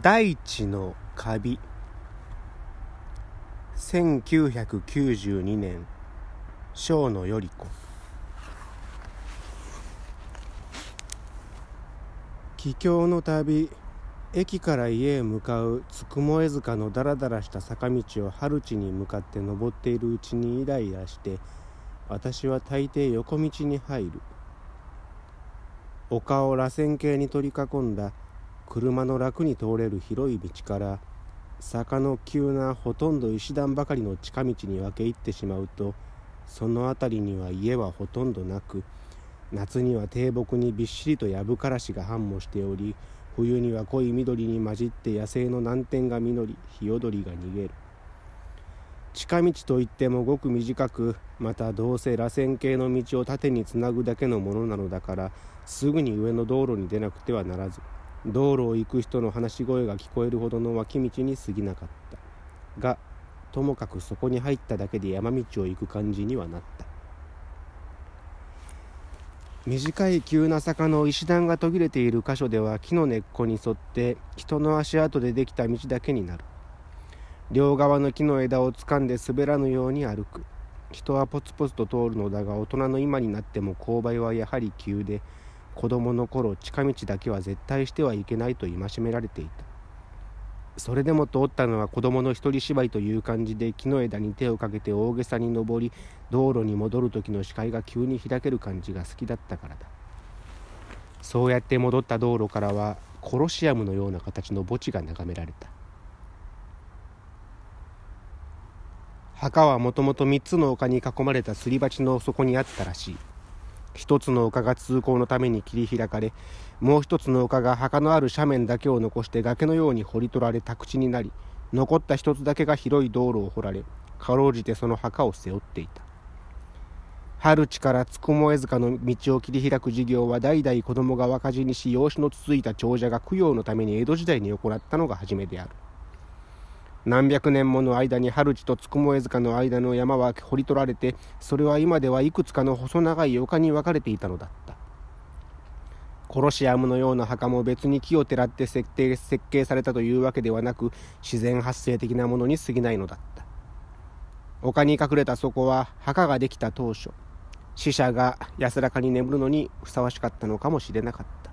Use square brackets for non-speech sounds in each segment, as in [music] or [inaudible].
大地のカビ1992年生野より子帰郷の旅駅から家へ向かうつくもえ塚のだらだらした坂道を春地に向かって登っているうちにイライラして私は大抵横道に入る丘を螺旋形に取り囲んだ車の楽に通れる広い道から坂の急なほとんど石段ばかりの近道に分け入ってしまうとその辺りには家はほとんどなく夏には低木にびっしりと藪からしが繁茂しており冬には濃い緑に混じって野生の難点が実りヒヨドリが逃げる近道といってもごく短くまたどうせ螺旋形の道を縦につなぐだけのものなのだからすぐに上の道路に出なくてはならず道路を行く人の話し声が聞こえるほどの脇道に過ぎなかったがともかくそこに入っただけで山道を行く感じにはなった短い急な坂の石段が途切れている箇所では木の根っこに沿って人の足跡でできた道だけになる両側の木の枝を掴んで滑らぬように歩く人はポツポツと通るのだが大人の今になっても勾配はやはり急で子供の頃近道だけは絶対してはいけないと戒められていたそれでも通ったのは子供の一人芝居という感じで木の枝に手をかけて大げさに登り道路に戻る時の視界が急に開ける感じが好きだったからだそうやって戻った道路からはコロシアムのような形の墓地が眺められた墓はもともと3つの丘に囲まれたすり鉢の底にあったらしい一つの丘が通行のために切り開かれもう一つの丘が墓のある斜面だけを残して崖のように掘り取られ宅地になり残った一つだけが広い道路を掘られかろうじてその墓を背負っていた春地からつくもえ塚の道を切り開く事業は代々子供が若死にし養子のつついた長者が供養のために江戸時代に行ったのが初めである何百年もの間に春地とつくもえ塚の間の山は掘り取られてそれは今ではいくつかの細長い丘に分かれていたのだったコロシアムのような墓も別に木をてらって設定設計されたというわけではなく自然発生的なものに過ぎないのだった丘に隠れたそこは墓ができた当初死者が安らかに眠るのにふさわしかったのかもしれなかった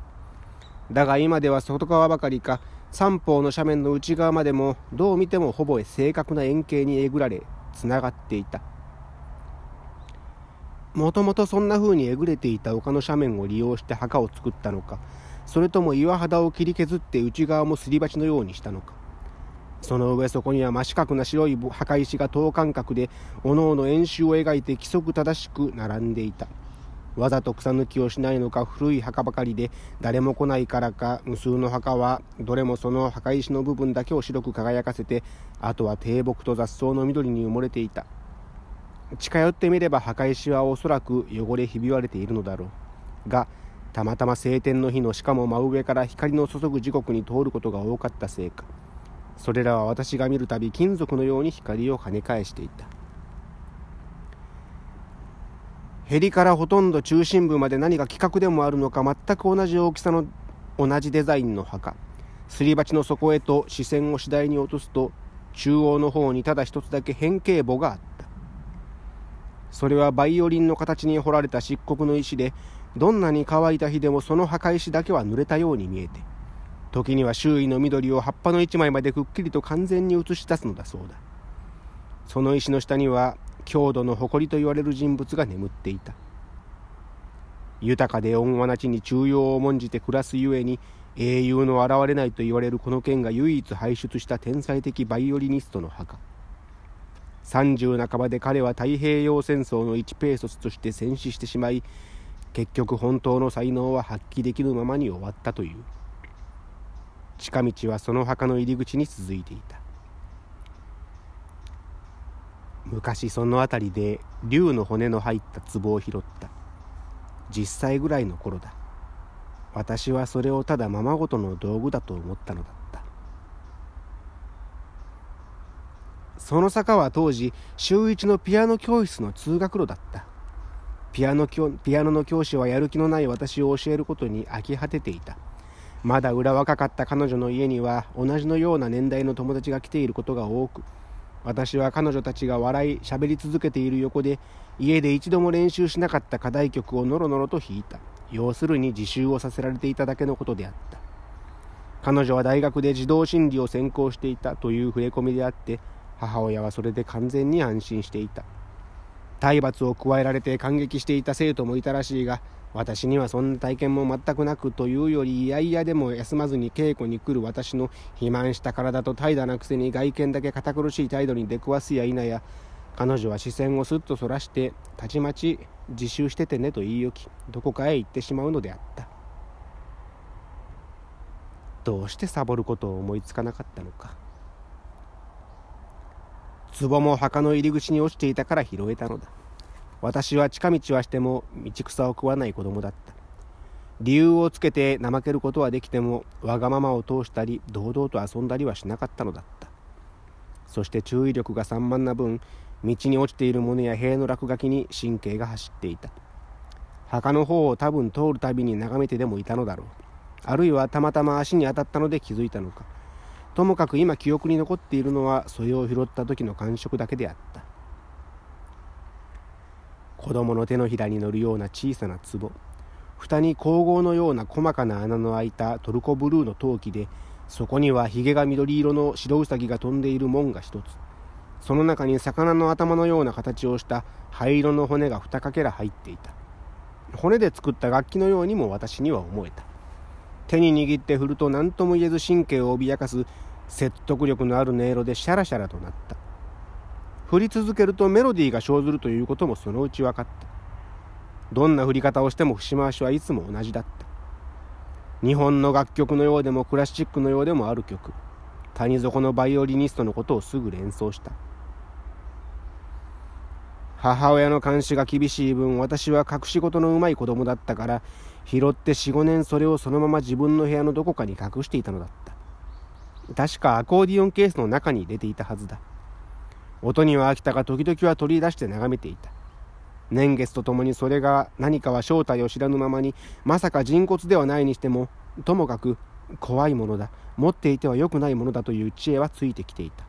だが今では外側ばかりか三方の斜面の内側までもどう見てもほぼ正確な円形にえぐられつながっていたもともとそんな風にえぐれていた丘の斜面を利用して墓を作ったのかそれとも岩肌を切り削って内側もすり鉢のようにしたのかその上そこには真四角な白い墓石が等間隔でおのおの円周を描いて規則正しく並んでいたわざと草抜きをしないのか古い墓ばかりで誰も来ないからか無数の墓はどれもその墓石の部分だけを白く輝かせてあとは低木と雑草の緑に埋もれていた近寄ってみれば墓石はおそらく汚れひび割れているのだろうがたまたま晴天の日のしかも真上から光の注ぐ時刻に通ることが多かったせいかそれらは私が見るたび金属のように光を跳ね返していたヘリからほとんど中心部まで何が規格でもあるのか全く同じ大きさの同じデザインの墓すり鉢の底へと視線を次第に落とすと中央の方にただ一つだけ変形墓があったそれはバイオリンの形に彫られた漆黒の石でどんなに乾いた日でもその墓石だけは濡れたように見えて時には周囲の緑を葉っぱの一枚までくっきりと完全に映し出すのだそうだその石の下には郷土の誇りと言われる人物が眠っていた豊かで恩和な地に中庸を重んじて暮らすゆえに英雄の現れないと言われるこの県が唯一輩出した天才的バイオリニストの墓30半ばで彼は太平洋戦争の一ペーソスとして戦死してしまい結局本当の才能は発揮できるままに終わったという近道はその墓の入り口に続いていた昔その辺りで竜の骨の入った壺を拾った10歳ぐらいの頃だ私はそれをただままごとの道具だと思ったのだったその坂は当時週一のピアノ教室の通学路だったピアノピアノの教師はやる気のない私を教えることに飽き果てていたまだ裏若かった彼女の家には同じのような年代の友達が来ていることが多く私は彼女たちが笑い喋り続けている横で家で一度も練習しなかった課題曲をのろのろと弾いた要するに自習をさせられていただけのことであった彼女は大学で児童心理を専攻していたという触れ込みであって母親はそれで完全に安心していた体罰を加えられて感激していた生徒もいたらしいが私にはそんな体験も全くなくというより、いやいやでも休まずに稽古に来る私の肥満した体と怠惰なくせに外見だけ堅苦しい態度に出くわすや否や、彼女は視線をすっとそらして、たちまち自習しててねと言い置き、どこかへ行ってしまうのであった。どうしてサボることを思いつかなかったのか。壺も墓の入り口に落ちていたから拾えたのだ。私は近道はしても道草を食わない子供だった理由をつけて怠けることはできてもわがままを通したり堂々と遊んだりはしなかったのだったそして注意力が散漫な分道に落ちているものや塀の落書きに神経が走っていた墓の方を多分通るたびに眺めてでもいたのだろうあるいはたまたま足に当たったので気づいたのかともかく今記憶に残っているのはそれを拾った時の感触だけであった子供の手のひらに乗るような小さな壺蓋に光合のような細かな穴の開いたトルコブルーの陶器でそこにはひげが緑色の白ウサギが飛んでいる門が一つその中に魚の頭のような形をした灰色の骨が2かけら入っていた骨で作った楽器のようにも私には思えた手に握って振ると何とも言えず神経を脅かす説得力のある音色でシャラシャラとなった振り続けるとメロディーが生ずるということもそのうち分かったどんな振り方をしても節回しはいつも同じだった日本の楽曲のようでもクラシックのようでもある曲谷底のバイオリニストのことをすぐ連想した母親の監視が厳しい分私は隠し事のうまい子供だったから拾って45年それをそのまま自分の部屋のどこかに隠していたのだった確かアコーディオンケースの中に入れていたはずだ音には飽きたが時々は取り出して眺めていた。年月とともにそれが何かは正体を知らぬままに、まさか人骨ではないにしても、ともかく怖いものだ、持っていては良くないものだという知恵はついてきていた。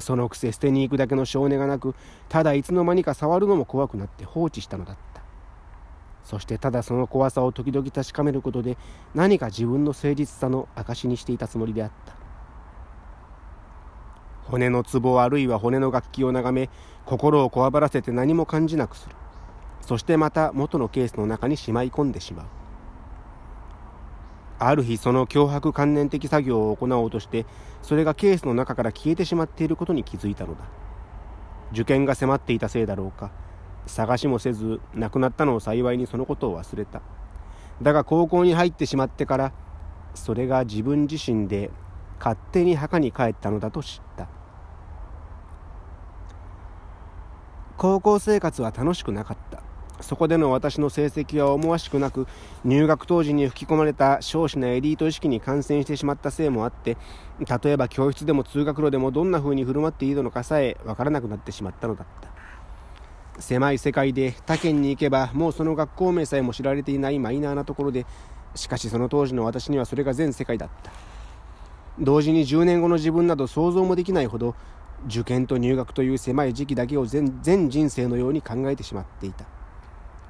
そのくせ捨てに行くだけの性根がなく、ただいつの間にか触るのも怖くなって放置したのだった。そしてただその怖さを時々確かめることで、何か自分の誠実さの証しにしていたつもりであった。骨のツボあるいは骨の楽器を眺め心をこわばらせて何も感じなくするそしてまた元のケースの中にしまい込んでしまうある日その脅迫観念的作業を行おうとしてそれがケースの中から消えてしまっていることに気づいたのだ受験が迫っていたせいだろうか探しもせず亡くなったのを幸いにそのことを忘れただが高校に入ってしまってからそれが自分自身で勝手に墓に帰ったのだと知った高校生活は楽しくなかったそこでの私の成績は思わしくなく入学当時に吹き込まれた少子なエリート意識に感染してしまったせいもあって例えば教室でも通学路でもどんな風に振る舞っていいのかさえわからなくなってしまったのだった狭い世界で他県に行けばもうその学校名さえも知られていないマイナーなところでしかしその当時の私にはそれが全世界だった同時に10年後の自分など想像もできないほど受験と入学という狭い時期だけを全人生のように考えてしまっていた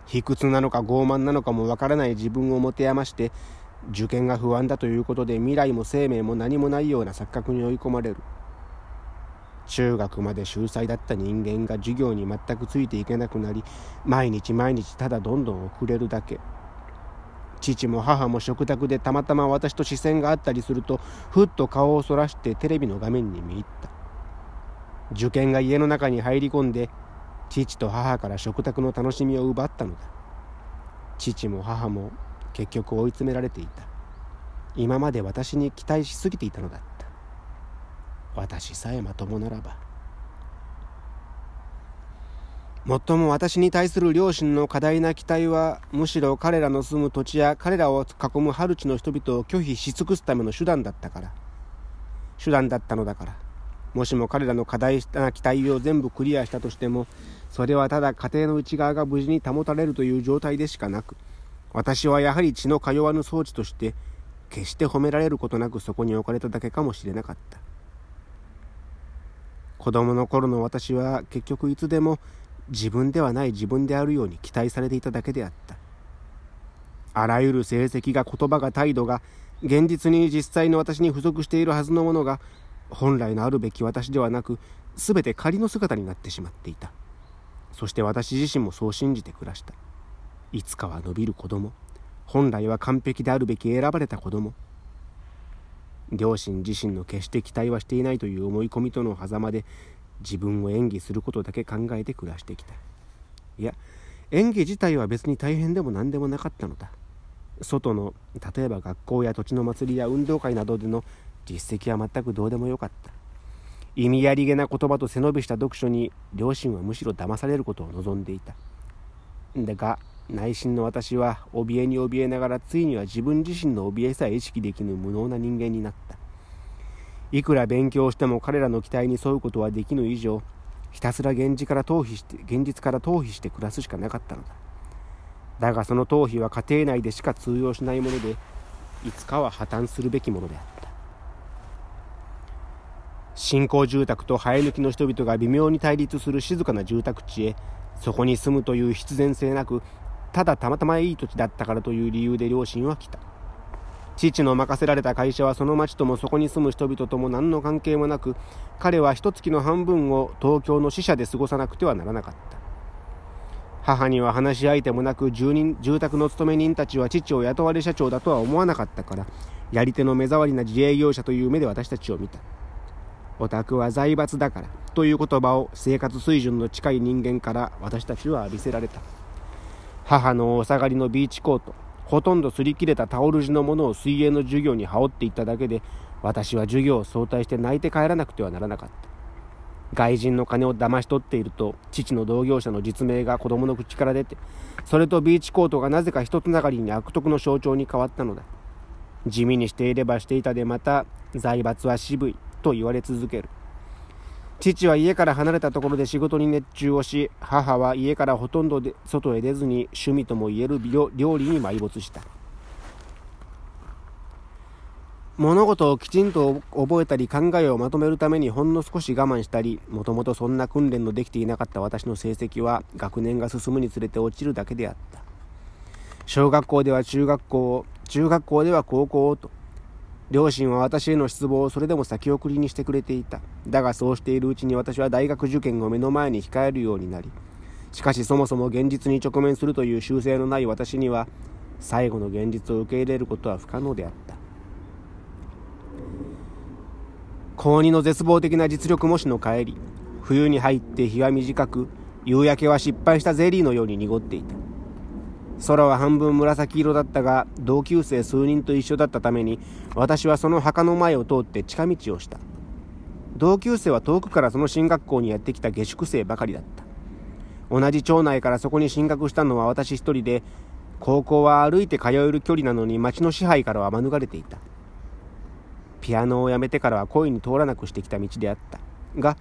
卑屈なのか傲慢なのかもわからない自分を持て余して受験が不安だということで未来も生命も何もないような錯覚に追い込まれる中学まで秀才だった人間が授業に全くついていけなくなり毎日毎日ただどんどん遅れるだけ父も母も食卓でたまたま私と視線があったりするとふっと顔をそらしてテレビの画面に見入った受験が家の中に入り込んで父と母から食卓の楽しみを奪ったのだ父も母も結局追い詰められていた今まで私に期待しすぎていたのだった私さえまともならばもっとも私に対する両親の過大な期待はむしろ彼らの住む土地や彼らを囲むハルチの人々を拒否し尽くすための手段だったから手段だったのだからもしも彼らの課題な期待を全部クリアしたとしても、それはただ家庭の内側が無事に保たれるという状態でしかなく、私はやはり血の通わぬ装置として、決して褒められることなくそこに置かれただけかもしれなかった。子供の頃の私は結局いつでも自分ではない自分であるように期待されていただけであった。あらゆる成績が言葉が態度が現実に実際の私に付属しているはずのものが本来のあるべき私ではなく全て仮の姿になってしまっていたそして私自身もそう信じて暮らしたいつかは伸びる子供本来は完璧であるべき選ばれた子供両親自身の決して期待はしていないという思い込みとの狭間で自分を演技することだけ考えて暮らしてきたいや演技自体は別に大変でも何でもなかったのだ外の例えば学校や土地の祭りや運動会などでの実績は全くどうでもよかった。意味ありげな言葉と背伸びした読書に両親はむしろ騙されることを望んでいた。だが内心の私は怯えに怯えながらついには自分自身の怯えさえ意識できぬ無能な人間になった。いくら勉強しても彼らの期待に沿うことはできぬ以上、ひたすら現実から逃避して現実から逃避して暮らすしかなかったのだ。だがその逃避は家庭内でしか通用しないもので、いつかは破綻するべきものであった。新興住宅と生え抜きの人々が微妙に対立する静かな住宅地へそこに住むという必然性なくただたまたまいい土地だったからという理由で両親は来た父の任せられた会社はその町ともそこに住む人々とも何の関係もなく彼は一月の半分を東京の支社で過ごさなくてはならなかった母には話し相手もなく住人住宅の勤め人たちは父を雇われ社長だとは思わなかったからやり手の目障りな自営業者という目で私たちを見たオタクは財閥だからという言葉を生活水準の近い人間から私たちは浴びせられた母のお下がりのビーチコートほとんど擦り切れたタオル地のものを水泳の授業に羽織っていっただけで私は授業を早退して泣いて帰らなくてはならなかった外人の金を騙し取っていると父の同業者の実名が子供の口から出てそれとビーチコートがなぜか一つながりに悪徳の象徴に変わったのだ地味にしていればしていたでまた財閥は渋いと言われ続ける父は家から離れたところで仕事に熱中をし母は家からほとんどで外へ出ずに趣味ともいえる料理に埋没した物事をきちんと覚えたり考えをまとめるためにほんの少し我慢したりもともとそんな訓練のできていなかった私の成績は学年が進むにつれて落ちるだけであった小学校では中学校中学校では高校と両親は私への失望をそれでも先送りにしてくれていた。だがそうしているうちに私は大学受験を目の前に控えるようになり、しかしそもそも現実に直面するという習性のない私には、最後の現実を受け入れることは不可能であった。高2の絶望的な実力模試の帰り、冬に入って日は短く、夕焼けは失敗したゼリーのように濁っていた。空は半分紫色だったが同級生数人と一緒だったために私はその墓の前を通って近道をした同級生は遠くからその進学校にやってきた下宿生ばかりだった同じ町内からそこに進学したのは私一人で高校は歩いて通える距離なのに町の支配からは免れていたピアノをやめてからは恋に通らなくしてきた道であったが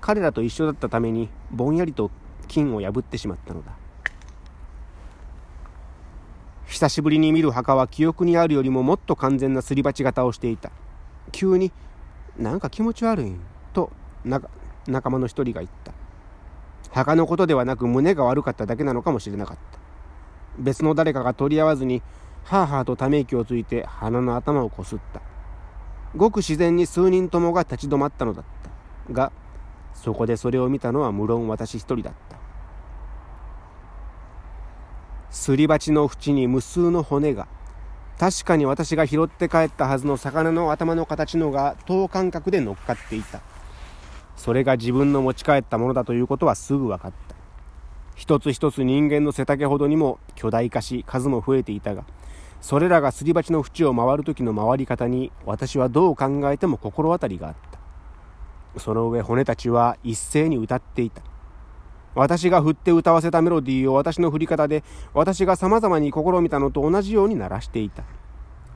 彼らと一緒だったためにぼんやりと金を破ってしまったのだ久しぶりに見る墓は記憶にあるよりももっと完全なすり鉢型をしていた急に「なんか気持ち悪い」と仲間の一人が言った墓のことではなく胸が悪かっただけなのかもしれなかった別の誰かが取り合わずにはあはあとため息をついて鼻の頭をこすったごく自然に数人ともが立ち止まったのだったがそこでそれを見たのは無論私一人だったすり鉢の縁に無数の骨が確かに私が拾って帰ったはずの魚の頭の形のが等間隔で乗っかっていたそれが自分の持ち帰ったものだということはすぐ分かった一つ一つ人間の背丈ほどにも巨大化し数も増えていたがそれらがすり鉢の縁を回るときの回り方に私はどう考えても心当たりがあったその上骨たちは一斉に歌っていた私が振って歌わせたメロディーを私の振り方で私が様々に試みたのと同じように鳴らしていた。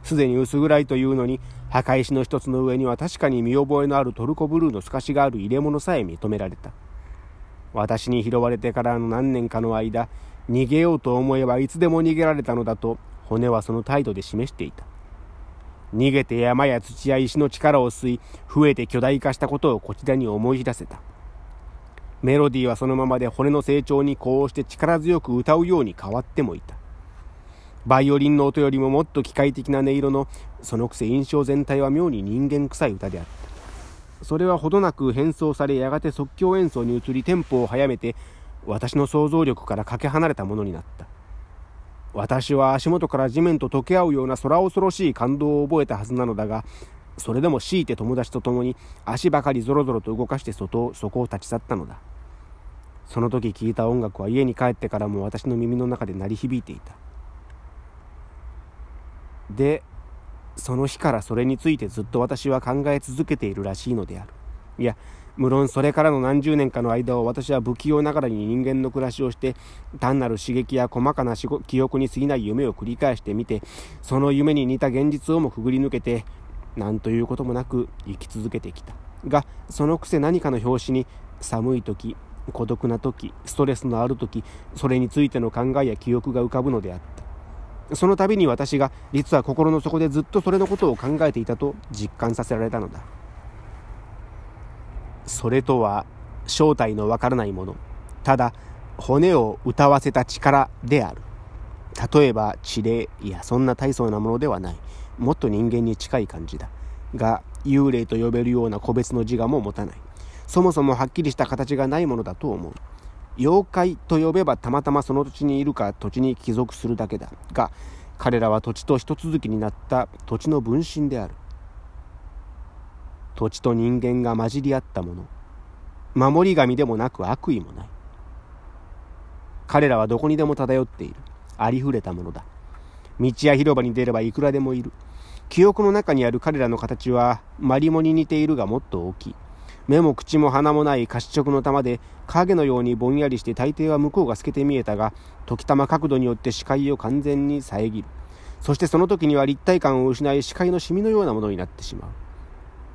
すでに薄暗いというのに、墓石の一つの上には確かに見覚えのあるトルコブルーの透かしがある入れ物さえ認められた。私に拾われてからの何年かの間、逃げようと思えばいつでも逃げられたのだと、骨はその態度で示していた。逃げて山や土や石の力を吸い、増えて巨大化したことをこちらに思い出せた。メロディーはそのままで骨の成長にこうして力強く歌うように変わってもいた。バイオリンの音よりももっと機械的な音色の、そのくせ印象全体は妙に人間臭い歌であった。それはほどなく変装され、やがて即興演奏に移りテンポを速めて、私の想像力からかけ離れたものになった。私は足元から地面と溶け合うような空恐ろしい感動を覚えたはずなのだが、それでも強いて友達と共に足ばかりぞろぞろと動かして外そこを立ち去ったのだ。その時聴いた音楽は家に帰ってからも私の耳の中で鳴り響いていたでその日からそれについてずっと私は考え続けているらしいのであるいや無論それからの何十年かの間を私は不器用ながらに人間の暮らしをして単なる刺激や細かな記憶に過ぎない夢を繰り返してみてその夢に似た現実をもくぐり抜けて何ということもなく生き続けてきたがそのくせ何かの拍子に寒い時孤独な時ストレスのある時それについての考えや記憶が浮かぶのであったその度に私が実は心の底でずっとそれのことを考えていたと実感させられたのだそれとは正体のわからないものただ骨を歌わせた力である例えば地霊いやそんな大層なものではないもっと人間に近い感じだが幽霊と呼べるような個別の自我も持たないそもそもはっきりした形がないものだと思う妖怪と呼べばたまたまその土地にいるか土地に帰属するだけだが彼らは土地と一続きになった土地の分身である土地と人間が混じり合ったもの守り神でもなく悪意もない彼らはどこにでも漂っているありふれたものだ道や広場に出ればいくらでもいる記憶の中にある彼らの形はマリモに似ているがもっと大きい目も口も鼻もない褐色の玉で影のようにぼんやりして大抵は向こうが透けて見えたが時たま角度によって視界を完全に遮るそしてその時には立体感を失い視界のシミのようなものになってしまう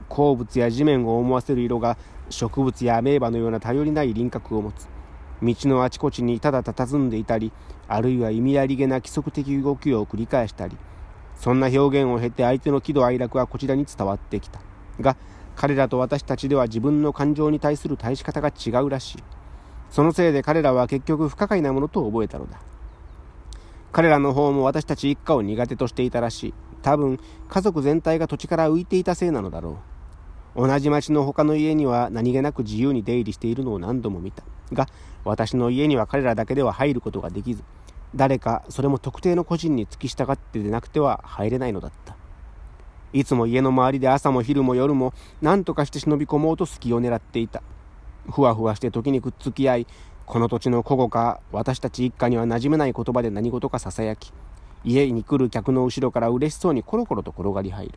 鉱物や地面を思わせる色が植物や名馬のような頼りない輪郭を持つ道のあちこちにただ佇んでいたりあるいは意味ありげな規則的動きを繰り返したりそんな表現を経て相手の喜怒哀楽はこちらに伝わってきたが彼らと私たちでは自分の感情に対する対し方が違うらしい。そのせいで彼らは結局不可解なものと覚えたのだ。彼らの方も私たち一家を苦手としていたらしい。多分、家族全体が土地から浮いていたせいなのだろう。同じ町の他の家には何気なく自由に出入りしているのを何度も見た。が、私の家には彼らだけでは入ることができず、誰か、それも特定の個人に付き従ってでなくては入れないのだった。いつも家の周りで朝も昼も夜も何とかして忍び込もうと隙を狙っていた。ふわふわして時にくっつき合い、この土地の古語か私たち一家には馴染めない言葉で何事かささやき、家に来る客の後ろから嬉しそうにコロコロと転がり入る。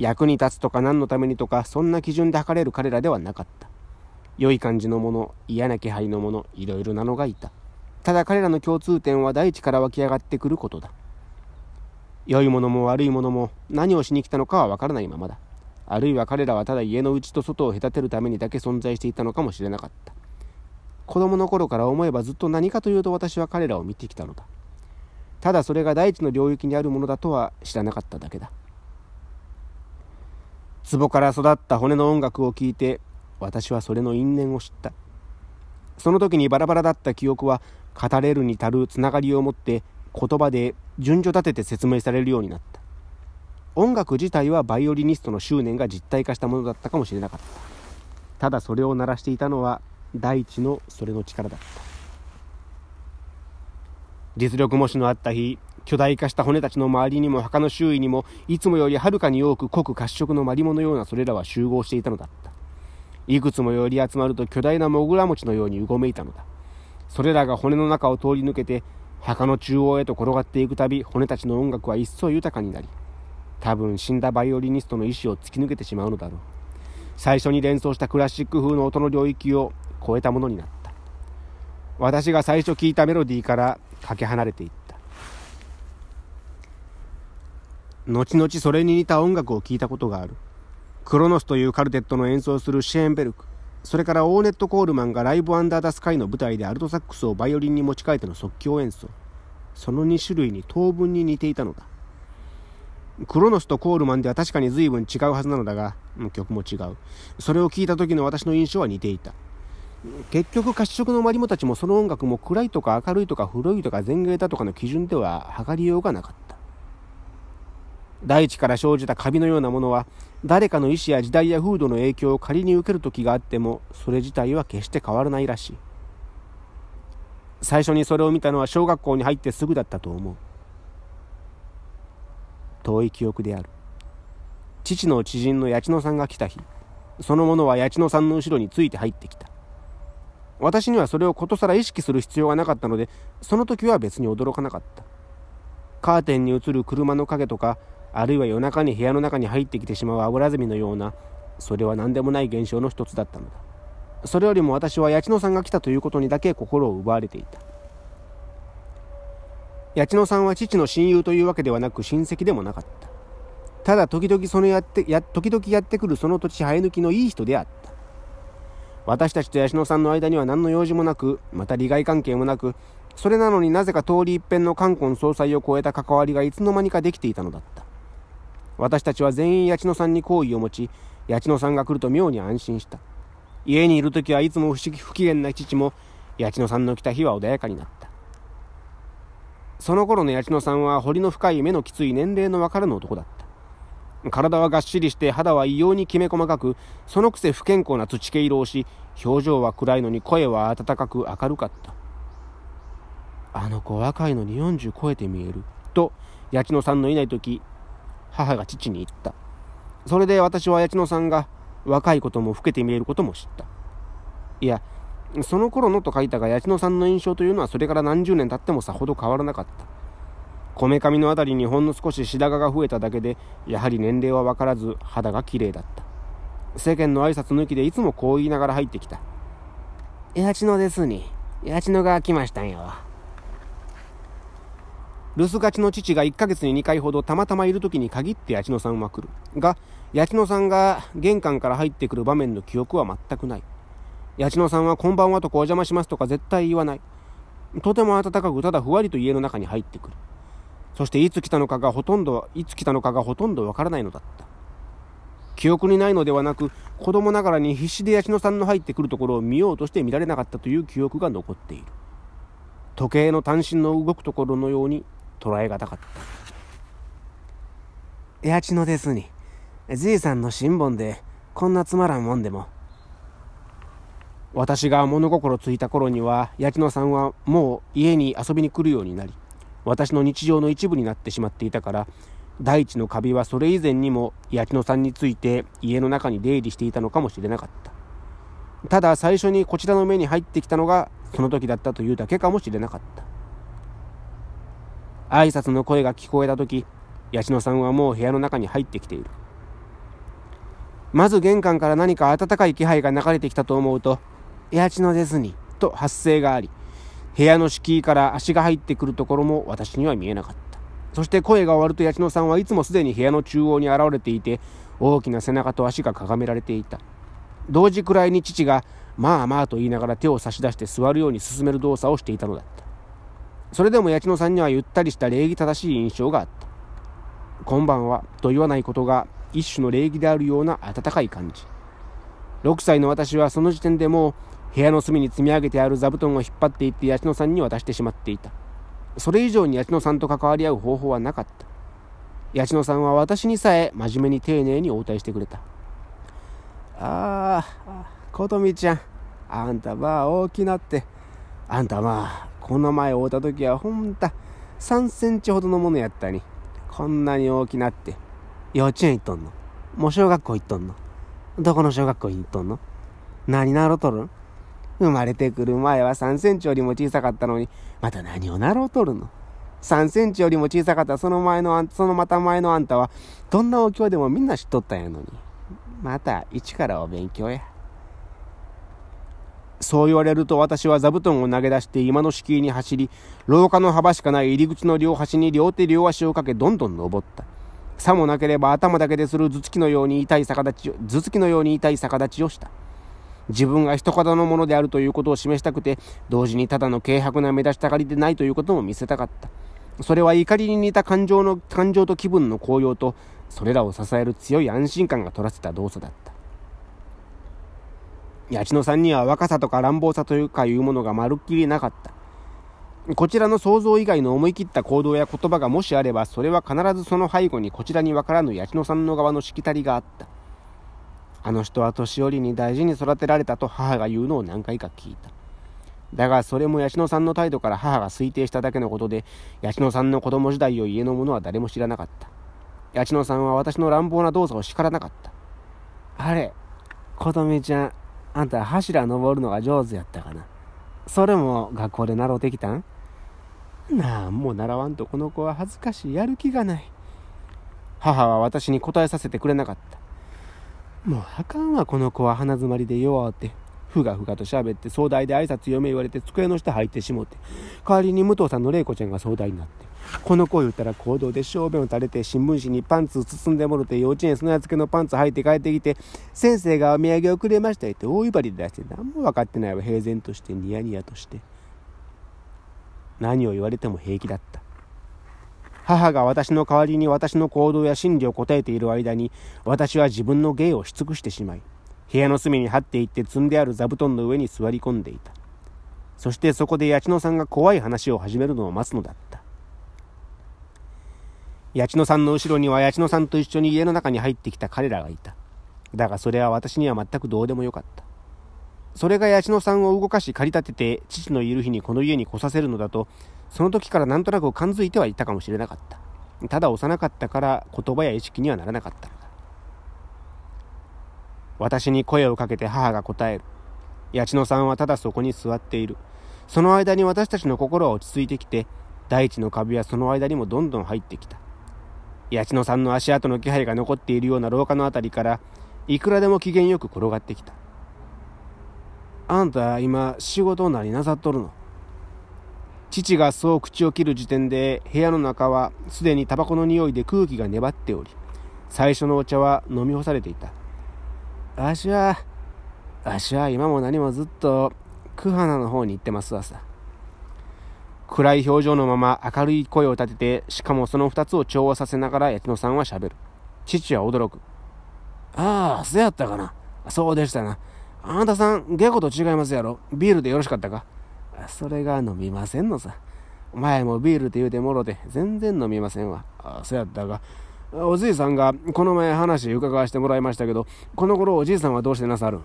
役に立つとか何のためにとかそんな基準で測れる彼らではなかった。良い感じのもの、嫌な気配のもの、いろいろなのがいた。ただ彼らの共通点は大地から湧き上がってくることだ。良いものも悪いものも何をしに来たのかは分からないままだあるいは彼らはただ家の内と外を隔てるためにだけ存在していたのかもしれなかった子供の頃から思えばずっと何かというと私は彼らを見てきたのだただそれが大地の領域にあるものだとは知らなかっただけだ壺から育った骨の音楽を聞いて私はそれの因縁を知ったその時にバラバラだった記憶は語れるに足るつながりを持って言葉で順序立てて説明されるようになった音楽自体はバイオリニストの執念が実体化したものだったかもしれなかったただそれを鳴らしていたのは大地のそれの力だった実力模試のあった日巨大化した骨たちの周りにも墓の周囲にもいつもよりはるかに多く濃く褐色のマリモのようなそれらは集合していたのだったいくつもより集まると巨大なモグラ餅のようにうごめいたのだそれらが骨の中を通り抜けて墓の中央へと転がっていくたび骨たちの音楽は一層豊かになり多分死んだバイオリニストの意志を突き抜けてしまうのだろう最初に連想したクラシック風の音の領域を超えたものになった私が最初聴いたメロディーからかけ離れていった後々それに似た音楽を聴いたことがあるクロノスというカルテットの演奏するシェーンベルクそれからオーネット・コールマンがライブ・アンダー・ダ・スカイの舞台でアルトサックスをバイオリンに持ち替えての即興演奏その2種類に当分に似ていたのだクロノスとコールマンでは確かに随分違うはずなのだが曲も違うそれを聞いた時の私の印象は似ていた結局褐色のマリモたちもその音楽も暗いとか明るいとか古いとか前衛だとかの基準では測りようがなかった大地から生じたカビのようなものは誰かの意思や時代や風土の影響を仮に受ける時があってもそれ自体は決して変わらないらしい最初にそれを見たのは小学校に入ってすぐだったと思う遠い記憶である父の知人の八千野さんが来た日そのものは八千野さんの後ろについて入ってきた私にはそれをことさら意識する必要がなかったのでその時は別に驚かなかったカーテンに映る車の影とかあるいは夜中に部屋の中に入ってきてしまうアブラゼミのようなそれは何でもない現象の一つだったのだそれよりも私は八千野さんが来たということにだけ心を奪われていた八千野さんは父の親友というわけではなく親戚でもなかったただ時々そのやってや時々やってくるその土地生え抜きのいい人であった私たちと八野さんの間には何の用事もなくまた利害関係もなくそれなのになぜか通り一遍の冠婚葬祭を超えた関わりがいつの間にかできていたのだった私たちは全員八千野さんに好意を持ち、八千野さんが来ると妙に安心した。家にいる時はいつも不思議不機嫌な父も、八千野さんの来た日は穏やかになった。その頃の八千野さんは彫りの深い目のきつい年齢の分かるの男だった。体はがっしりして肌は異様にきめ細かく、そのくせ不健康な土毛色をし、表情は暗いのに声は温かく明るかった。あの子若いのに40超えて見える。と、八千野さんのいない時、母が父に言った。それで私は八千野さんが若いことも老けて見えることも知った。いや、その頃のと書いたが、八千野さんの印象というのはそれから何十年経ってもさほど変わらなかった。こめかみの辺りにほんの少し白髪が増えただけで、やはり年齢は分からず肌が綺麗だった。世間の挨拶抜きでいつもこう言いながら入ってきた。八千野ですに、八千野が来ましたんよ。留守がちの父が1ヶ月に2回ほどたまたまいる時に限って八野さんは来る。が、八野さんが玄関から入ってくる場面の記憶は全くない。八野さんはこんばんはとかお邪魔しますとか絶対言わない。とても暖かくただふわりと家の中に入ってくる。そしていつ来たのかがほとんど、いつ来たのかがほとんどわからないのだった。記憶にないのではなく、子供ながらに必死で八野さんの入ってくるところを見ようとして見られなかったという記憶が残っている。時計の単身の動くところのように捉えがたかった。八千のですに、じいさんの新聞で、こんなつまらんもんでも。私が物心ついた頃には、八千のさんはもう家に遊びに来るようになり、私の日常の一部になってしまっていたから、大地のカビはそれ以前にも八千野さんについて家の中に出入りしていたのかもしれなかった。ただ最初にこちらの目に入ってきたのがその時だったというだけかもしれなかった。挨拶の声が聞こえた時八代さんはもう部屋の中に入ってきているまず玄関から何か温かい気配が流れてきたと思うと「八代ですに」と発声があり部屋の敷居から足が入ってくるところも私には見えなかったそして声が終わると八代さんはいつもすでに部屋の中央に現れていて大きな背中と足がかがめられていた同時くらいに父が「まあまあ」と言いながら手を差し出して座るように進める動作をしていたのだったそれでも八千野さんにはゆったりした礼儀正しい印象があった。こんばんは、と言わないことが一種の礼儀であるような温かい感じ。6歳の私はその時点でも部屋の隅に積み上げてある座布団を引っ張っていって八千野さんに渡してしまっていた。それ以上に八千野さんと関わり合う方法はなかった。八千野さんは私にさえ真面目に丁寧に応対してくれた。ああ、琴美ちゃん、あんたば大きなって。あんたまあ、この前会うた時はほんた3センチほどのものやったに、こんなに大きなって。幼稚園行っとんのもう小学校行っとんのどこの小学校行っとんの何なろうとるん生まれてくる前は3センチよりも小さかったのに、また何をなろうとるの ?3 センチよりも小さかったその前のあん、そのまた前のあんたは、どんなお経でもみんな知っとったんやのに。また一からお勉強や。そう言われると私は座布団を投げ出して今の敷居に走り、廊下の幅しかない入り口の両端に両手両足をかけどんどん登った。さもなければ頭だけでする頭突きのように痛い逆立ちを、頭突きのように痛い逆立ちをした。自分が人型のものであるということを示したくて、同時にただの軽薄な目立ちたがりでないということも見せたかった。それは怒りに似た感情の、感情と気分の高揚と、それらを支える強い安心感が取らせた動作だった。八千さんには若さとか乱暴さというかいうものがまるっきりなかった。こちらの想像以外の思い切った行動や言葉がもしあれば、それは必ずその背後にこちらにわからぬ八千さんの側のしきたりがあった。あの人は年寄りに大事に育てられたと母が言うのを何回か聞いた。だが、それも八千さんの態度から母が推定しただけのことで、八千さんの子供時代を家の者は誰も知らなかった。八千さんは私の乱暴な動作を叱らなかった。あれ、琴美ちゃん、あんた柱登るのが上手やったかな。それも学校で習うてきたんなんも習わんとこの子は恥ずかしいやる気がない。母は私に答えさせてくれなかった。もうあかんわ、この子は鼻詰まりで弱って。ふがふがと喋って、壮大で挨拶嫁言われて、机の下入ってしもって。代わりに武藤さんの玲子ちゃんが壮大になって。この子言ったら行動で小便を垂れて新聞紙にパンツ包んでもろて幼稚園そのやつけのパンツ履いて帰ってきて先生がお土産をくれました言って大威張り出して何も分かってないわ平然としてニヤニヤとして何を言われても平気だった母が私の代わりに私の行動や心理を答えている間に私は自分の芸をし尽くしてしまい部屋の隅に張っていって積んである座布団の上に座り込んでいたそしてそこで八千野さんが怖い話を始めるのを待つのだった八千野さんの後ろには八千野さんと一緒に家の中に入ってきた彼らがいた。だがそれは私には全くどうでもよかった。それが八千野さんを動かし駆り立てて父のいる日にこの家に来させるのだと、その時からなんとなく感づいてはいたかもしれなかった。ただ幼かったから言葉や意識にはならなかったのだ。私に声をかけて母が答える。八千野さんはただそこに座っている。その間に私たちの心は落ち着いてきて、大地の壁はその間にもどんどん入ってきた。八千野さんの足跡の気配が残っているような廊下の辺りからいくらでも機嫌よく転がってきたあんた今仕事なりなさっとるの父がそう口を切る時点で部屋の中はすでにタバコの匂いで空気が粘っており最初のお茶は飲み干されていたわしはわしは今も何もずっとクハナの方に行ってますわさ暗い表情のまま明るい声を立てて、しかもその二つを調和させながら八野さんは喋る。父は驚く。ああ、そうやったかな。そうでしたな。あなたさん、下戸と違いますやろ。ビールでよろしかったか。それが飲みませんのさ。前もビールって言うてもろて、全然飲みませんわ。あそうやったが。おじいさんが、この前話伺わせてもらいましたけど、この頃おじいさんはどうしてなさるん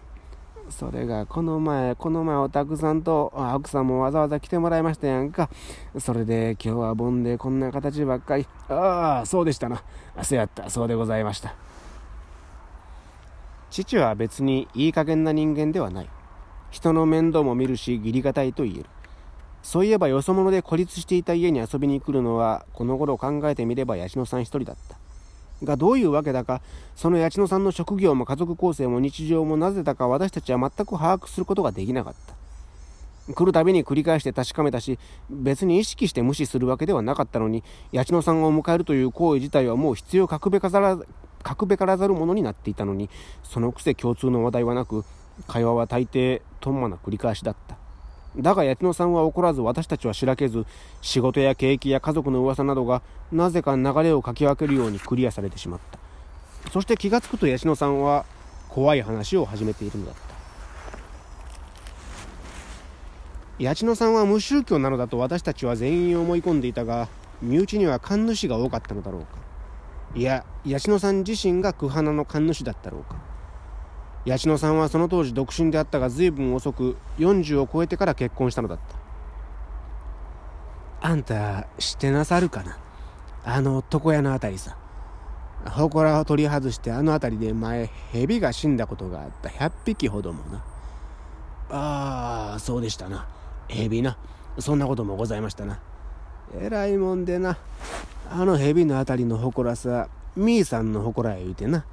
それがこの前この前おたくさんと奥さんもわざわざ来てもらいましたやんかそれで今日は盆でこんな形ばっかりああそうでしたなそうやったそうでございました父は別にいい加減な人間ではない人の面倒も見るし義理がたいと言えるそういえばよそ者で孤立していた家に遊びに来るのはこの頃考えてみれば八代さん一人だったがどういうわけだか、その八千野さんの職業も家族構成も日常もなぜだか私たちは全く把握することができなかった。来るたびに繰り返して確かめたし、別に意識して無視するわけではなかったのに、八千野さんを迎えるという行為自体はもう必要格べから格べからざるものになっていたのに、そのくせ共通の話題はなく、会話は大抵とんまな繰り返しだった。だが八千野さんは怒らず私たちはしらけず仕事や景気や家族の噂などがなぜか流れをかき分けるようにクリアされてしまったそして気が付くと八千野さんは怖い話を始めているのだった八千野さんは無宗教なのだと私たちは全員思い込んでいたが身内には神主が多かったのだろうかいや八千野さん自身がク花の神主だったろうか八千野さんはその当時独身であったが随分遅く40を超えてから結婚したのだったあんた知ってなさるかなあの床屋の辺りさ祠を取り外してあの辺りで前蛇が死んだことがあった100匹ほどもなああそうでしたな蛇なそんなこともございましたなえらいもんでなあの蛇の辺りの祠さみーさんの祠へ言うてな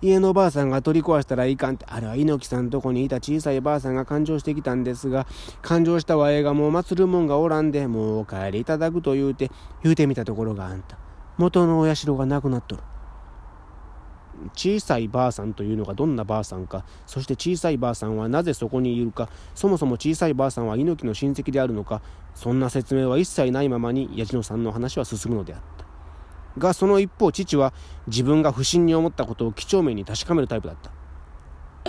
家のばあさんが取り壊したらいかんって、あれは猪木さんとこにいた小さいばあさんが感情してきたんですが、感情したわえがもう祭るもんがおらんで、もうお帰りいただくと言うて、言うてみたところがあんた、元のお社がなくなっとる。小さいばあさんというのがどんなばあさんかそして小さいばあさんはなぜそこにいるかそもそも小さいばあさんは猪木の親戚であるのかそんな説明は一切ないままに矢野さんの話は進むのであったがその一方父は自分が不審に思ったことを几帳面に確かめるタイプだった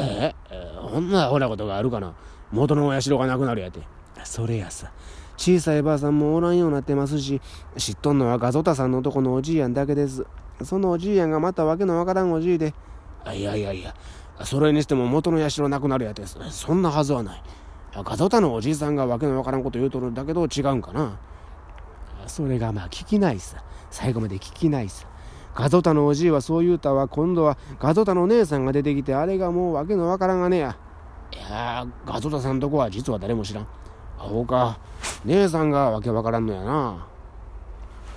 えー、こんなアホなことがあるかな元のお社がなくなるやてそれやさ小さいばあさんもおらんようになってますし知っとんのはガゾタさんのとこのおじいやんだけですそのおじいやんがまたわけのわからんおじいでいやいやいやそれにしても元の社なくなるやてそんなはずはないガゾタのおじいさんがわけのわからんこと言うとるんだけど違うんかなそれがまあ聞きないさ最後まで聞きないさガゾタのおじいはそう言うたわ今度はガゾタの姉さんが出てきてあれがもう訳のわからんがねやいやガゾタさんとこは実は誰も知らんアホか姉さんが訳わからんのやな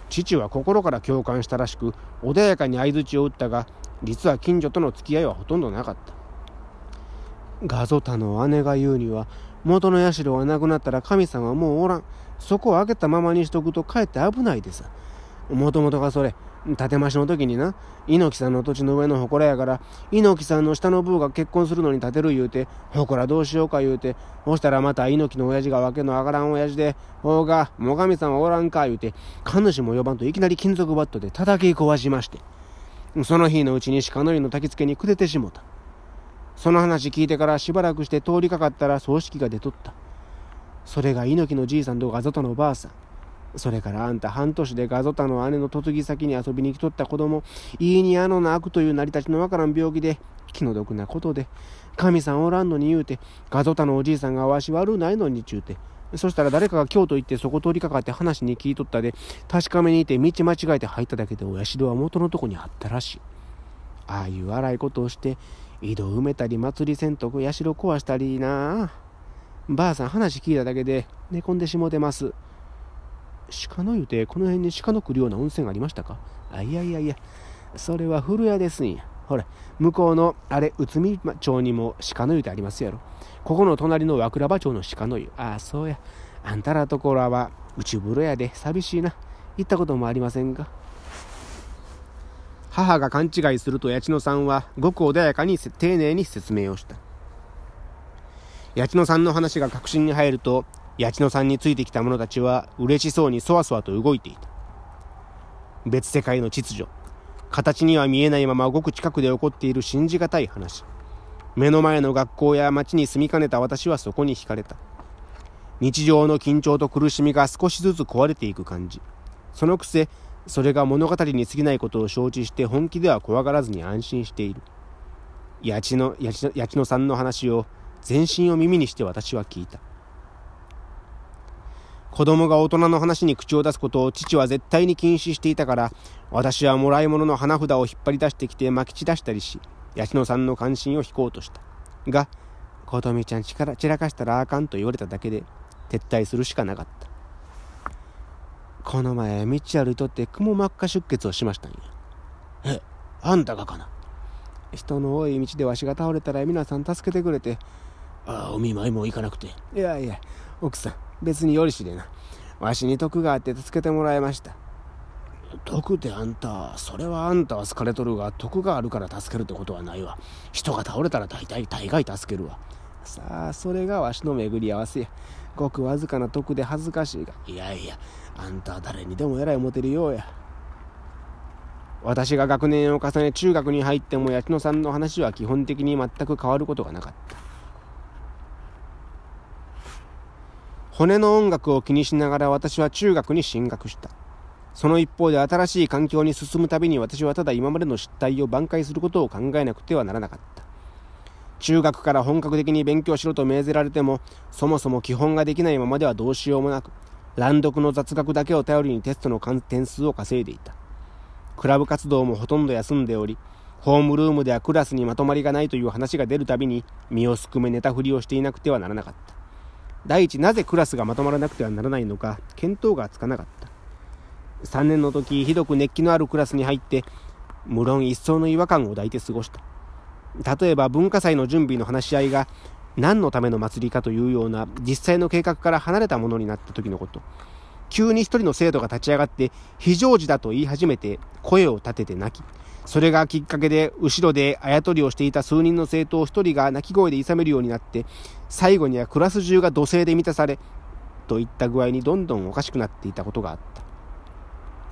父は心から共感したらしく穏やかに相づちを打ったが実は近所との付き合いはほとんどなかったガゾタの姉が言うには元の社がなくなったら神様はもうおらんそこを開けたままにしとくとかえって危ないでさもともとがそれ建増しの時にな猪木さんの土地の上の祠やから猪木さんの下の部が結婚するのに建てる言うて祠どうしようか言うてそしたらまた猪木の親父がわけのわがらん親父で「ほうが最上さんはおらんか」言うて神主も呼ばんといきなり金属バットで叩き壊しましてその日のうちに鹿のりの焚き付けにくれてしもたその話聞いてからしばらくして通りかかったら葬式が出とったそれが猪木のじいさんとあざとのばあさんそれからあんた半年でガゾタの姉の嫁ぎ先に遊びに来とった子供、家にあの泣くという成り立ちのわからん病気で、気の毒なことで、神さんおらんのに言うて、ガゾタのおじいさんがわし悪ないのにちゅうて、そしたら誰かが京都行ってそこ通りかかって話に聞いとったで、確かめにいて道間違えて入っただけで親しは元のとこにあったらしい。ああいう荒いことをして、井戸埋めたり祭りせんと社壊したりなあ。ばあさん話聞いただけで寝込んでしもてます。鹿の湯でこの辺に鹿の来るような温泉ありましたかあ、いやいやいや、それは古谷ですんや。ほら、向こうの、あれ、内海町にも鹿の湯ってありますやろ。ここの隣の和倉場町の鹿の湯。ああ、そうや。あんたらところは内風呂屋で、寂しいな。行ったこともありませんが。母が勘違いすると八千代さんはごく穏やかに丁寧に説明をした八千代さんの話が確信に入ると八千野さんについてきた者たちは嬉しそうにそわそわと動いていた。別世界の秩序。形には見えないままごく近くで起こっている信じがたい話。目の前の学校や町に住みかねた私はそこに惹かれた。日常の緊張と苦しみが少しずつ壊れていく感じ。そのくせ、それが物語に過ぎないことを承知して本気では怖がらずに安心している。八千野さんの話を全身を耳にして私は聞いた。子供が大人の話に口を出すことを父は絶対に禁止していたから、私はもらい物の花札を引っ張り出してきてまき散らしたりし、八野さんの関心を引こうとした。が、琴美ちゃん力散らかしたらあかんと言われただけで、撤退するしかなかった。この前、ミッチアルとってくも膜下出血をしましたんや。え、あんたがかな人の多い道でわしが倒れたら皆さん助けてくれて、ああ、お見舞いも行かなくて。いやいや、奥さん。別によりしでな。わしに徳があって助けてもらいました。徳ってあんた、それはあんたは好かれとるが、徳があるから助けるってことはないわ。人が倒れたら大体大概助けるわ。さあ、それがわしの巡り合わせや。ごくわずかな徳で恥ずかしいが。いやいや、あんたは誰にでもえらいモテるようや。私が学年を重ね中学に入っても八野さんの話は基本的に全く変わることがなかった。骨の音楽を気にしながら私は中学に進学した。その一方で新しい環境に進むたびに私はただ今までの失態を挽回することを考えなくてはならなかった。中学から本格的に勉強しろと命ぜられても、そもそも基本ができないままではどうしようもなく、乱読の雑学だけを頼りにテストの点数を稼いでいた。クラブ活動もほとんど休んでおり、ホームルームではクラスにまとまりがないという話が出るたびに、身をすくめ寝たふりをしていなくてはならなかった。第一なぜクラスがまとまらなくてはならないのか見当がつかなかった3年の時ひどく熱気のあるクラスに入って無論一層の違和感を抱いて過ごした例えば文化祭の準備の話し合いが何のための祭りかというような実際の計画から離れたものになった時のこと急に一人の生徒が立ち上がって非常時だと言い始めて声を立てて泣きそれがきっかけで後ろであやとりをしていた数人の生徒を一人が泣き声でいさめるようになって最後にはクラス中が土星で満たされ、といった具合にどんどんおかしくなっていたことがあった。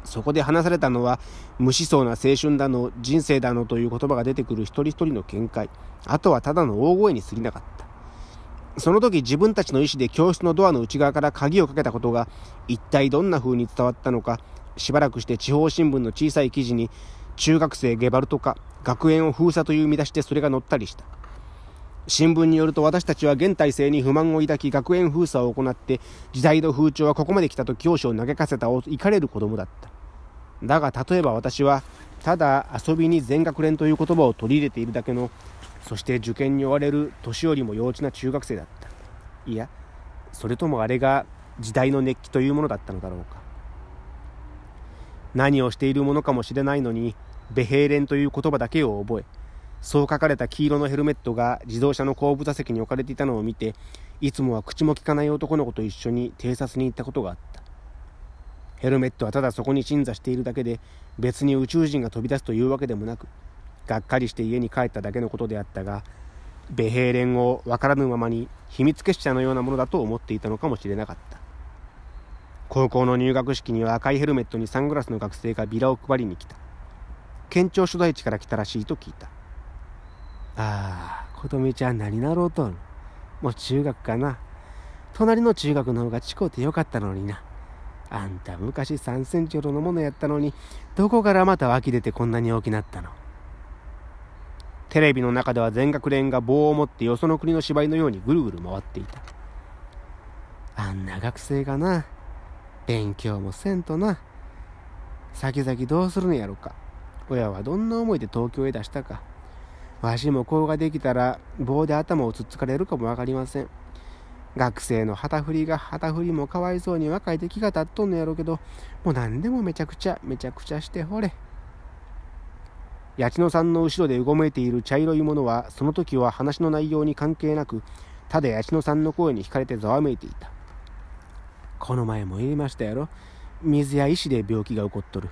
そこで話されたのは、無思想な青春だの、人生だのという言葉が出てくる一人一人の見解、あとはただの大声に過ぎなかった。その時自分たちの意思で教室のドアの内側から鍵をかけたことが一体どんな風に伝わったのかしばらくして地方新聞の小さい記事に中学生ゲバルトか学園を封鎖という見出しでそれが載ったりした。新聞によると私たちは現体制に不満を抱き学園封鎖を行って時代の風潮はここまで来たと教師を嘆かせた怒れる子供だっただが例えば私はただ遊びに全学連という言葉を取り入れているだけのそして受験に追われる年よりも幼稚な中学生だったいやそれともあれが時代の熱気というものだったのだろうか何をしているものかもしれないのに米兵連という言葉だけを覚えそう書かれた黄色のヘルメットが自動車の後部座席に置かれていたのを見て、いつもは口も利かない男の子と一緒に偵察に行ったことがあった。ヘルメットはただそこに鎮座しているだけで、別に宇宙人が飛び出すというわけでもなく、がっかりして家に帰っただけのことであったが、ベヘーレンをわからぬままに秘密結社のようなものだと思っていたのかもしれなかった。高校の入学式には赤いヘルメットにサングラスの学生がビラを配りに来た。県庁所在地から来たらしいと聞いた。ああ、琴美ちゃん何なろうと。もう中学かな。隣の中学の方が近うてよかったのにな。あんた昔3センチほどのものやったのに、どこからまた湧き出てこんなに大きなったの。テレビの中では全学連が棒を持ってよその国の芝居のようにぐるぐる回っていた。あんな学生がな、勉強もせんとな、先々どうするのやろか。親はどんな思いで東京へ出したか。わしもこうができたら棒で頭をつっつかれるかも分かりません学生の旗振りが旗振りもかわいそうに若い来が立っとんのやろうけどもう何でもめちゃくちゃめちゃくちゃしてほれ八野さんの後ろでうごめいている茶色いものはその時は話の内容に関係なくただ八野さんの声に惹かれてざわめいていたこの前も言いましたやろ水や石で病気が起こっとる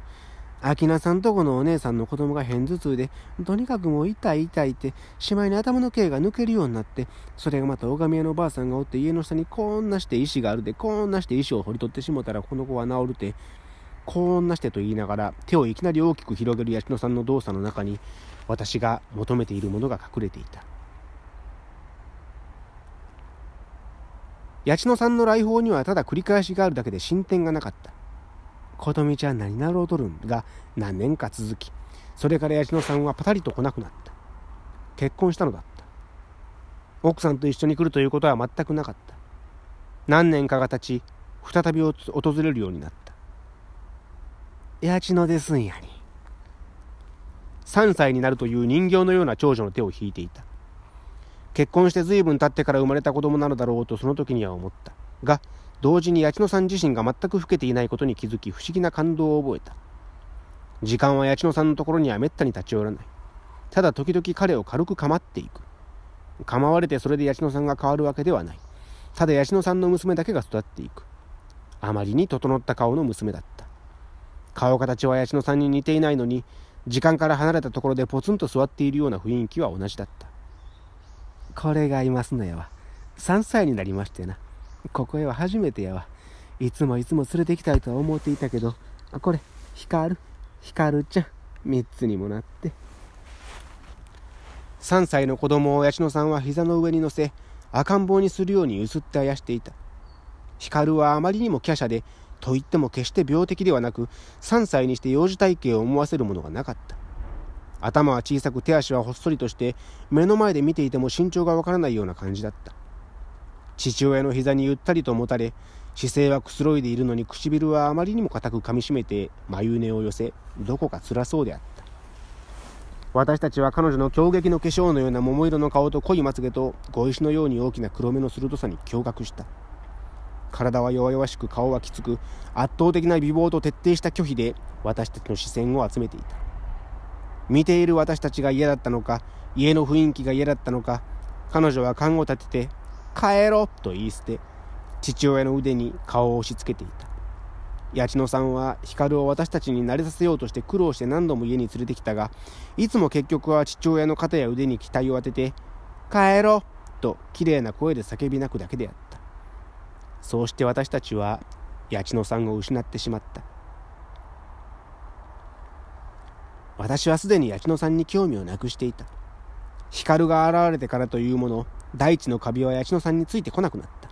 明菜さんとこのお姉さんの子供が偏頭痛で、とにかくもう痛い痛いって、しまいに頭の毛が抜けるようになって、それがまた拝み屋のおばあさんがおって家の下にこんなして石があるで、こんなして石を掘り取ってしもたらこの子は治るて、こんなしてと言いながら手をいきなり大きく広げる八野さんの動作の中に、私が求めているものが隠れていた。八千野さんの来訪にはただ繰り返しがあるだけで進展がなかった。琴美ちゃん何なろうとるんが何年か続き、それから八野さんはパタリと来なくなった。結婚したのだった。奥さんと一緒に来るということは全くなかった。何年かが経ち、再び訪れるようになった。八野ですんやに。3歳になるという人形のような長女の手を引いていた。結婚して随分経ってから生まれた子供なのだろうとその時には思った。が、同時に八千野さん自身が全く老けていないことに気づき不思議な感動を覚えた時間は八千野さんのところにはめったに立ち寄らないただ時々彼を軽く構っていく構われてそれで八千野さんが変わるわけではないただ八千野さんの娘だけが育っていくあまりに整った顔の娘だった顔形は八千野さんに似ていないのに時間から離れたところでポツンと座っているような雰囲気は同じだったこれがいますのやわ3歳になりましてなここへは初めてやわいつもいつも連れてきたいとは思っていたけどあこれ光る光ちゃん3つにもなって3歳の子供を八代さんは膝の上に乗せ赤ん坊にするようにゆすってあやしていた光はあまりにも華奢でといっても決して病的ではなく3歳にして幼児体型を思わせるものがなかった頭は小さく手足はほっそりとして目の前で見ていても身長がわからないような感じだった父親の膝にゆったりともたれ、姿勢はくつろいでいるのに唇はあまりにも固く噛みしめて眉根を寄せ、どこか辛そうであった。私たちは彼女の狂撃の化粧のような桃色の顔と濃いまつげと碁石のように大きな黒目の鋭さに驚愕した。体は弱々しく顔はきつく圧倒的な美貌と徹底した拒否で私たちの視線を集めていた見ている私たちが嫌だったのか家の雰囲気が嫌だったのか彼女は勘を立てて帰ろと言い捨て、父親の腕に顔を押し付けていた。八千代さんは光を私たちに慣れさせようとして苦労して何度も家に連れてきたが、いつも結局は父親の肩や腕に期待を当てて、帰ろと綺麗な声で叫び泣くだけであった。そうして私たちは八千代さんを失ってしまった。私はすでに八千代さんに興味をなくしていた。光が現れてからというもの、大地のカビは八代さんについてこなくなった。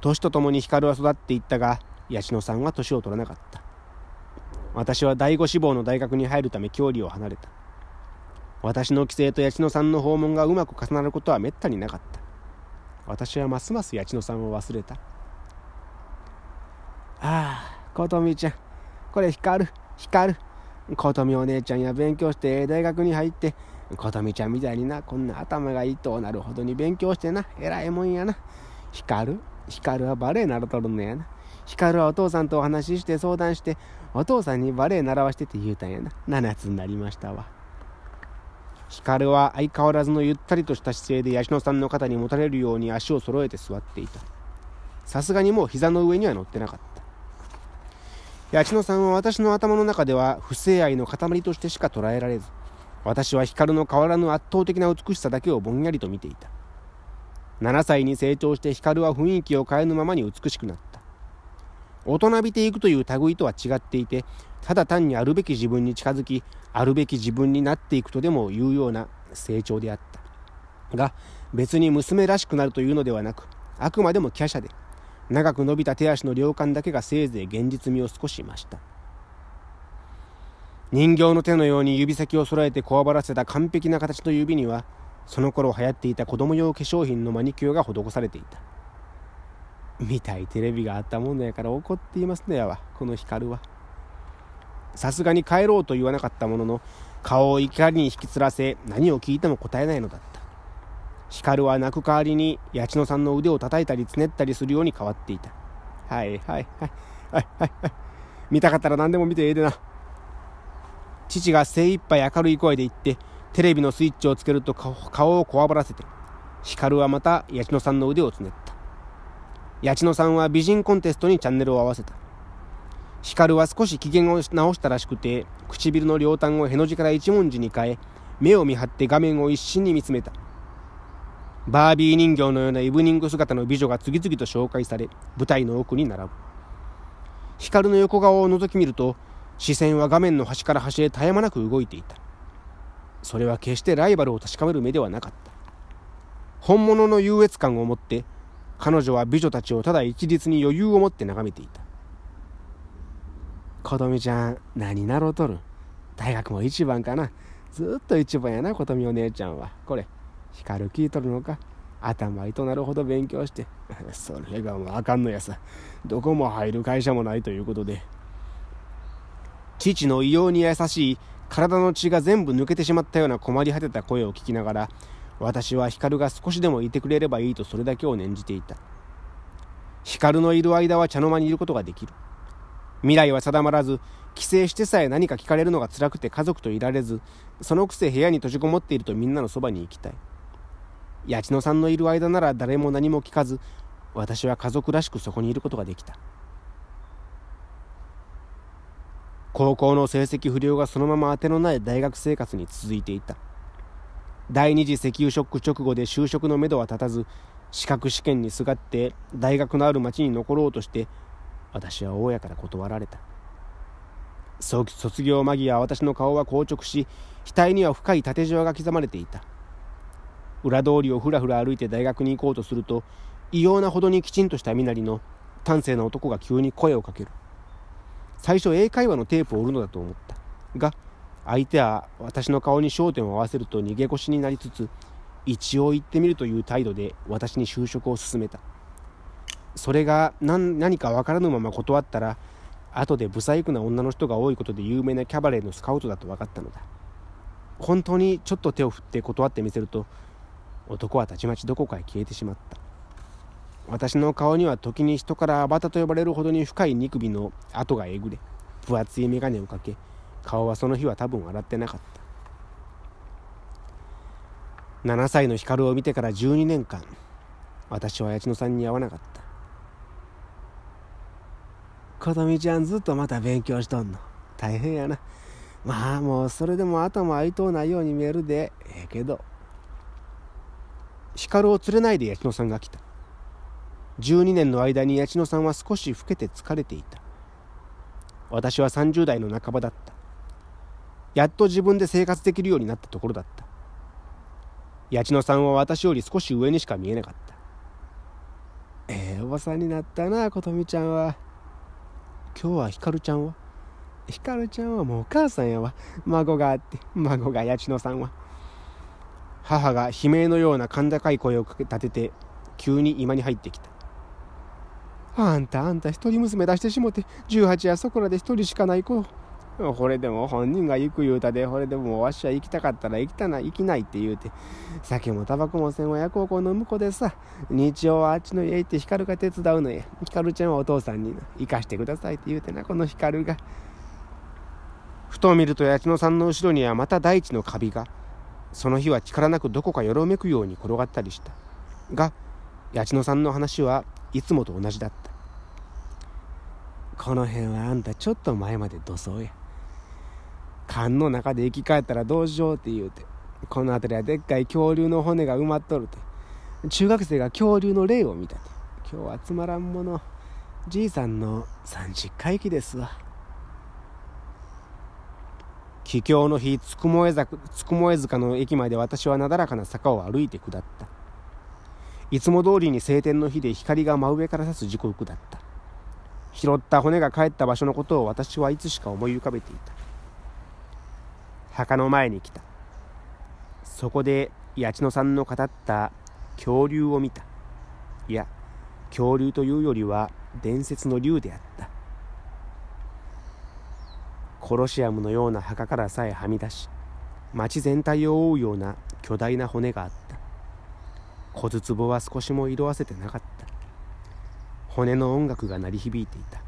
年とともに光は育っていったが、八代さんは年を取らなかった。私は第五志望の大学に入るため郷里を離れた。私の帰省と八代さんの訪問がうまく重なることはめったになかった。私はますます八代さんを忘れた。ああ、琴美ちゃん、これ光る、光る。琴美お姉ちゃんや勉強して大学に入ってことみちゃんみたいにな、こんな頭がいいとなるほどに勉強してな、偉いもんやな。光る光はバレエ習とるのやな。光はお父さんとお話しして相談して、お父さんにバレエ習わしてって言うたんやな。7つになりましたわ。光は相変わらずのゆったりとした姿勢でヤシノさんの肩に持たれるように足を揃えて座っていた。さすがにもう膝の上には乗ってなかった。八千野さんは私の頭の中では不正愛の塊としてしか捉えられず私は光の変わらぬ圧倒的な美しさだけをぼんやりと見ていた7歳に成長して光は雰囲気を変えぬままに美しくなった大人びていくという類とは違っていてただ単にあるべき自分に近づきあるべき自分になっていくとでもいうような成長であったが別に娘らしくなるというのではなくあくまでも華奢で長く伸びた手足の両感だけがせいぜい現実味を少し増した人形の手のように指先を揃えてこわばらせた完璧な形の指にはその頃流行っていた子供用化粧品のマニキュアが施されていた見たいテレビがあったもんだやから怒っていますのやわこの光はさすがに帰ろうと言わなかったものの顔を怒りに引きつらせ何を聞いても答えないのだった光は泣く代わりに八千野さんの腕を叩いたりつねったりするように変わっていたはいはいはいはいはいはい見たかったら何でも見てええでな父が精一杯明るい声で言って、テレビのスイッチをつけると顔をこわばらせて、光はまた八千野さんの腕をつねった。八千野さんは美人コンテストにチャンネルを合わせた。光は少し機嫌を直したらしくて、唇の両端をへの字から一文字に変え、目を見張って画面を一心に見つめた。バービー人形のようなイブニング姿の美女が次々と紹介され、舞台の奥に並ぶ。光の横顔を覗き見ると、視線は画面の端から端へ絶え間なく動いていたそれは決してライバルを確かめる目ではなかった本物の優越感を持って彼女は美女たちをただ一律に余裕を持って眺めていた琴美ちゃん何なろうとる大学も一番かなずっと一番やな琴美お姉ちゃんはこれ光る聞いとるのか頭いとなるほど勉強して [laughs] それがもうあかんのやさどこも入る会社もないということで父の異様に優しい、体の血が全部抜けてしまったような困り果てた声を聞きながら、私は光が少しでもいてくれればいいとそれだけを念じていた。光のいる間は茶の間にいることができる。未来は定まらず、帰省してさえ何か聞かれるのが辛くて家族といられず、そのくせ部屋に閉じこもっているとみんなのそばに行きたい。八千代さんのいる間なら誰も何も聞かず、私は家族らしくそこにいることができた。高校の成績不良がそのまま当てのない大学生活に続いていた第二次石油ショック直後で就職のめどは立たず資格試験にすがって大学のある町に残ろうとして私は大家から断られた卒業間際私の顔は硬直し額には深い縦じわが刻まれていた裏通りをふらふら歩いて大学に行こうとすると異様なほどにきちんとした身なりの端正な男が急に声をかける最初英会話のテープを売るのだと思ったが相手は私の顔に焦点を合わせると逃げ腰になりつつ一応行ってみるという態度で私に就職を勧めたそれが何か分からぬまま断ったら後で不細工な女の人が多いことで有名なキャバレーのスカウトだと分かったのだ本当にちょっと手を振って断ってみせると男はたちまちどこかへ消えてしまった私の顔には時に人からアバタと呼ばれるほどに深い肉びの跡がえぐれ分厚い眼鏡をかけ顔はその日は多分笑ってなかった7歳の光を見てから12年間私は八千野さんに会わなかった琴美ちゃんずっとまた勉強しとんの大変やなまあもうそれでも後もいとうないように見えるでええけど光を連れないで八千野さんが来た12年の間に八千野さんは少し老けて疲れていた私は30代の半ばだったやっと自分で生活できるようになったところだった八千代さんは私より少し上にしか見えなかったええー、おばさんになったな琴美ちゃんは今日はひかるちゃんはひかるちゃんはもうお母さんやわ孫があって孫が八千代さんは母が悲鳴のような甲高い声をかけ立てて急に居間に入ってきたあんたあんた一人娘出してしもて18やそこらで一人しかない子これでも本人が行く言うたでこれでもわしは行きたかったら行きたな行きないって言うて酒もタバコもせん親孝行の婿でさ日曜はあっちの家行って光が手伝うのや光ちゃんはお父さんに行かしてくださいって言うてなこの光がふと見ると八千代さんの後ろにはまた大地のカビがその日は力なくどこかよろめくように転がったりしたが八千代さんの話はいつもと同じだったこの辺はあんたちょっと前まで土葬や缶の中で生き返ったらどうしようって言うてこの辺りはでっかい恐竜の骨が埋まっとるて中学生が恐竜の霊を見たて今日はつまらんものじいさんの30回忌ですわ帰郷の日つくもえ塚の駅まで私はなだらかな坂を歩いて下ったいつも通りに晴天の日で光が真上から差す時刻だった拾った骨が帰った場所のことを私はいつしか思い浮かべていた墓の前に来たそこで八千代さんの語った恐竜を見たいや恐竜というよりは伝説の竜であったコロシアムのような墓からさえはみ出し町全体を覆うような巨大な骨があった小壺は少しも色あせてなかった骨の音楽が鳴り響いていた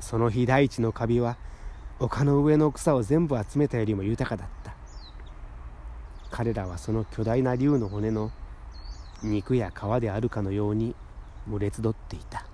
その日大地のカビは丘の上の草を全部集めたよりも豊かだった彼らはその巨大な竜の骨の肉や皮であるかのように群れ集っていた